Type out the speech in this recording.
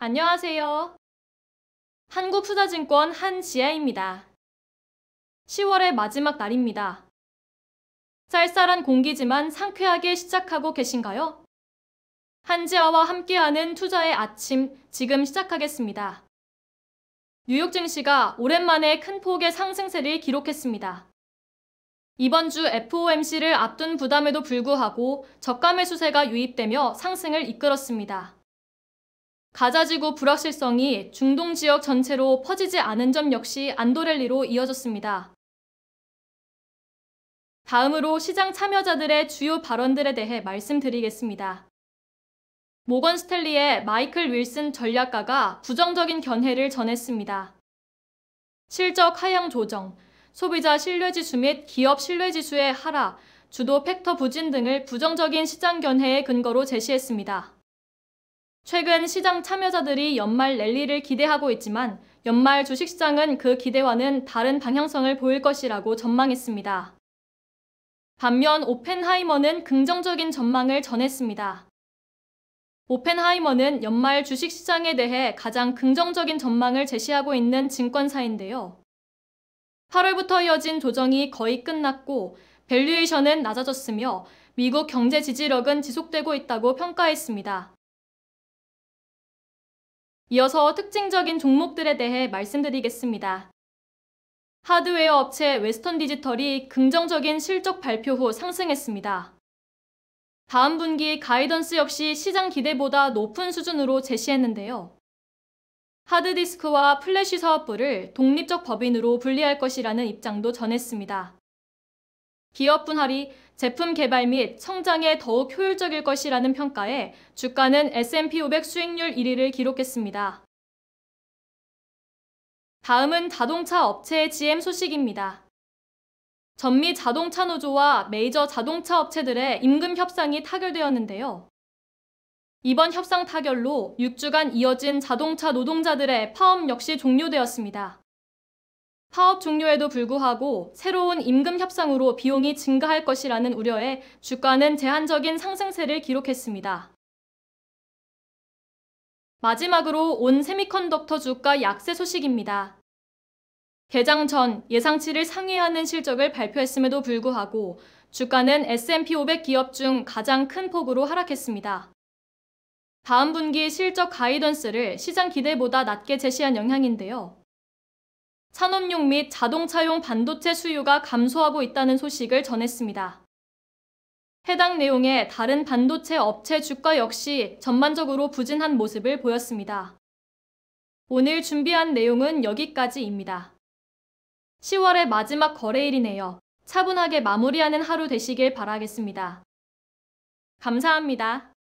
안녕하세요. 한국투자증권 한지아입니다 10월의 마지막 날입니다. 쌀쌀한 공기지만 상쾌하게 시작하고 계신가요? 한지아와 함께하는 투자의 아침 지금 시작하겠습니다. 뉴욕 증시가 오랜만에 큰 폭의 상승세를 기록했습니다. 이번 주 FOMC를 앞둔 부담에도 불구하고 저가 매수세가 유입되며 상승을 이끌었습니다. 가자지구 불확실성이 중동 지역 전체로 퍼지지 않은 점 역시 안도렐리로 이어졌습니다. 다음으로 시장 참여자들의 주요 발언들에 대해 말씀드리겠습니다. 모건 스탠리의 마이클 윌슨 전략가가 부정적인 견해를 전했습니다. 실적 하향 조정, 소비자 신뢰지수 및 기업 신뢰지수의 하락, 주도 팩터 부진 등을 부정적인 시장 견해의 근거로 제시했습니다. 최근 시장 참여자들이 연말 랠리를 기대하고 있지만 연말 주식시장은 그 기대와는 다른 방향성을 보일 것이라고 전망했습니다. 반면 오펜하이머는 긍정적인 전망을 전했습니다. 오펜하이머는 연말 주식시장에 대해 가장 긍정적인 전망을 제시하고 있는 증권사인데요. 8월부터 이어진 조정이 거의 끝났고 밸류에이션은 낮아졌으며 미국 경제 지지력은 지속되고 있다고 평가했습니다. 이어서 특징적인 종목들에 대해 말씀드리겠습니다. 하드웨어 업체 웨스턴 디지털이 긍정적인 실적 발표 후 상승했습니다. 다음 분기 가이던스 역시 시장 기대보다 높은 수준으로 제시했는데요. 하드디스크와 플래시 사업부를 독립적 법인으로 분리할 것이라는 입장도 전했습니다. 기업 분할이 제품 개발 및 성장에 더욱 효율적일 것이라는 평가에 주가는 S&P 500 수익률 1위를 기록했습니다. 다음은 자동차 업체 GM 소식입니다. 전미 자동차 노조와 메이저 자동차 업체들의 임금 협상이 타결되었는데요. 이번 협상 타결로 6주간 이어진 자동차 노동자들의 파업 역시 종료되었습니다. 파업 종료에도 불구하고 새로운 임금 협상으로 비용이 증가할 것이라는 우려에 주가는 제한적인 상승세를 기록했습니다. 마지막으로 온 세미컨덕터 주가 약세 소식입니다. 개장 전 예상치를 상회하는 실적을 발표했음에도 불구하고 주가는 S&P 500 기업 중 가장 큰 폭으로 하락했습니다. 다음 분기 실적 가이던스를 시장 기대보다 낮게 제시한 영향인데요. 산업용 및 자동차용 반도체 수요가 감소하고 있다는 소식을 전했습니다. 해당 내용의 다른 반도체 업체 주가 역시 전반적으로 부진한 모습을 보였습니다. 오늘 준비한 내용은 여기까지입니다. 10월의 마지막 거래일이네요. 차분하게 마무리하는 하루 되시길 바라겠습니다. 감사합니다.